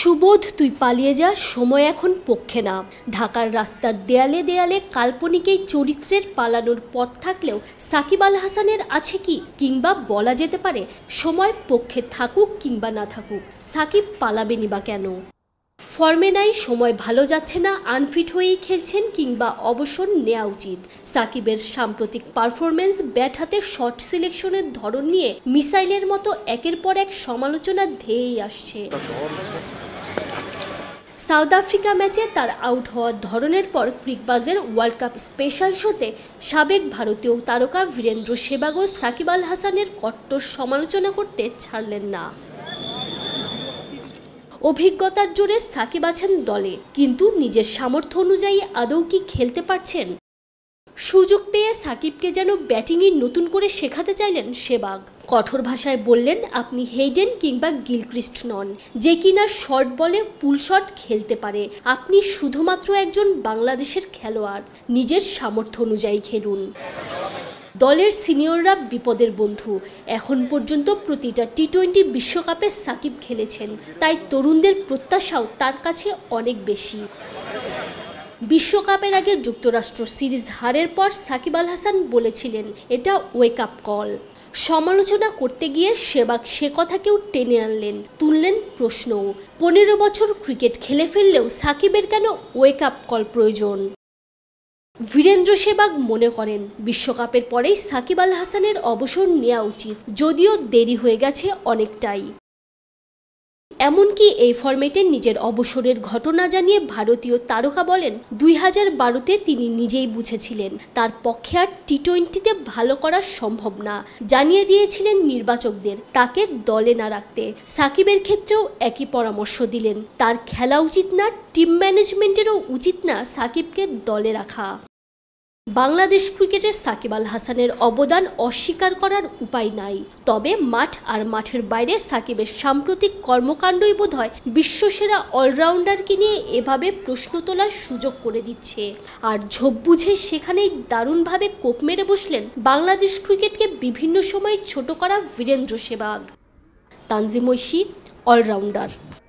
সুবোধ তুই পালিয়ে যা সময় এখন পক্ষে না ঢাকার রাস্তার দেয়ালে দেয়ালে কাল্পনিক এই চরিত্রের পালানোর পথ থাকলেও সাকিব আল হাসানের আছে কি কিংবা বলা যেতে পারে সময় পক্ষে থাকুক কিংবা না থাকুক সাকিব পালাবেনি বা কেন ফর্মে নাই সময় ভালো যাচ্ছে না আনফিট হয়েই খেলছেন কিংবা অবসর নেওয়া উচিত সাকিবের সাম্প্রতিক পারফরমেন্স ব্যাট হাতে শর্ট সিলেকশনের ধরন নিয়ে মিসাইলের মতো একের পর এক সমালোচনা ধেয়েই আসছে সাউথ আফ্রিকা ম্যাচে তার আউট হওয়ার ধরনের পর ক্রিকবাজের ওয়ার্ল্ড কাপ স্পেশাল শোতে সাবেক ভারতীয় তারকা বীরেন্দ্র সেবাগো সাকিব আল হাসানের কট্টর সমালোচনা করতে ছাড়লেন না অভিজ্ঞতার জোরে সাকিব আছেন দলে কিন্তু নিজের সামর্থ্য অনুযায়ী আদৌ কি খেলতে পারছেন সুযোগ পেয়ে সাকিবকে যেন ব্যাটিংয়ে নতুন করে শেখাতে চাইলেন সেবাগ কঠোর ভাষায় বললেন আপনি হেইডেন কিংবা গিলক্রিস্ট নন যে কিনা শর্ট বলে পুল শট খেলতে পারে আপনি শুধুমাত্র একজন বাংলাদেশের খেলোয়াড় নিজের সামর্থ্য অনুযায়ী খেলুন দলের সিনিয়ররা বিপদের বন্ধু এখন পর্যন্ত প্রতিটা টি টোয়েন্টি বিশ্বকাপে সাকিব খেলেছেন তাই তরুণদের প্রত্যাশাও তার কাছে অনেক বেশি বিশ্বকাপের আগে যুক্তরাষ্ট্র সিরিজ হারের পর সাকিব আল হাসান বলেছিলেন এটা ওয়েক আপ কল সমালোচনা করতে গিয়ে সেবাক সে কথাকেও টেনে আনলেন তুললেন প্রশ্নও পনেরো বছর ক্রিকেট খেলে ফেললেও সাকিবের কেন ওয়েক আপ কল প্রয়োজন বীরেন্দ্র সেবাগ মনে করেন বিশ্বকাপের পরেই সাকিব আল হাসানের অবসর নেওয়া উচিত যদিও দেরি হয়ে গেছে অনেকটাই এমনকি এই ফরম্যাটে নিজের অবসরের ঘটনা জানিয়ে ভারতীয় তারকা বলেন দুই হাজার বারোতে তিনি নিজেই বুঝেছিলেন তার পক্ষে আর টি টোয়েন্টিতে ভালো করা সম্ভব না জানিয়ে দিয়েছিলেন নির্বাচকদের তাকে দলে না রাখতে সাকিবের ক্ষেত্রেও একই পরামর্শ দিলেন তার খেলা উচিত না টিম ম্যানেজমেন্টেরও উচিত না সাকিবকে দলে রাখা বাংলাদেশ ক্রিকেটে সাকিব আল হাসানের অবদান অস্বীকার করার উপায় নাই তবে মাঠ আর মাঠের বাইরে সাকিবের সাম্প্রতিক কর্মকাণ্ডই বোধ হয় বিশ্বসেরা অলরাউন্ডারকে নিয়ে এভাবে প্রশ্ন তোলার সুযোগ করে দিচ্ছে আর ঝোপ বুঝে সেখানেই দারুণভাবে কোপ মেরে বসলেন বাংলাদেশ ক্রিকেটকে বিভিন্ন সময় ছোট করা বীরেন্দ্র সেবাগ তানজিমৈশি অলরাউন্ডার